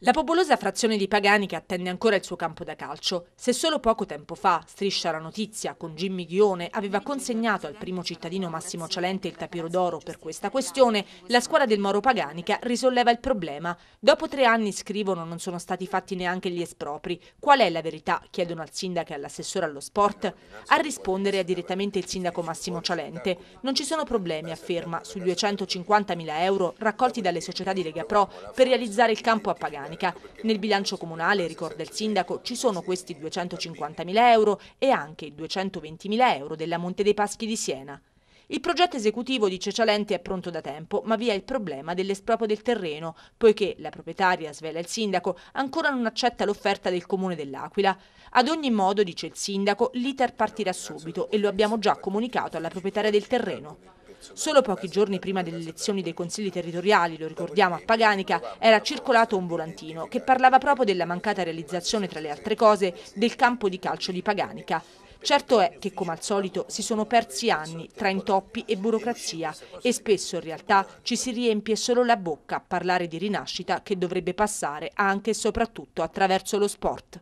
La popolosa frazione di Pagani che attende ancora il suo campo da calcio, se solo poco tempo fa Striscia la notizia con Jimmy Ghione aveva consegnato al primo cittadino Massimo Cialente il tapiro d'oro per questa questione, la squadra del Moro Paganica risolleva il problema. Dopo tre anni scrivono non sono stati fatti neanche gli espropri. Qual è la verità? chiedono al sindaco e all'assessore allo sport. A rispondere è direttamente il sindaco Massimo Cialente. Non ci sono problemi, afferma, sui 250.000 euro raccolti dalle società di Lega Pro per realizzare il campo a Pagani organica. Nel bilancio comunale, ricorda il sindaco, ci sono questi 250.000 euro e anche 220.000 euro della Monte dei Paschi di Siena. Il progetto esecutivo di Cecialente è pronto da tempo, ma vi è il problema dell'esproprio del terreno, poiché la proprietaria, svela il sindaco, ancora non accetta l'offerta del comune dell'Aquila. Ad ogni modo, dice il sindaco, l'iter partirà subito e lo abbiamo già comunicato alla proprietaria del terreno. Solo pochi giorni prima delle elezioni dei consigli territoriali, lo ricordiamo a Paganica, era circolato un volantino che parlava proprio della mancata realizzazione, tra le altre cose, del campo di calcio di Paganica. Certo è certo che, come al solito, si sono persi anni tra intoppi e burocrazia e spesso in realtà ci si riempie solo la bocca a parlare di rinascita che dovrebbe passare anche e soprattutto attraverso lo sport.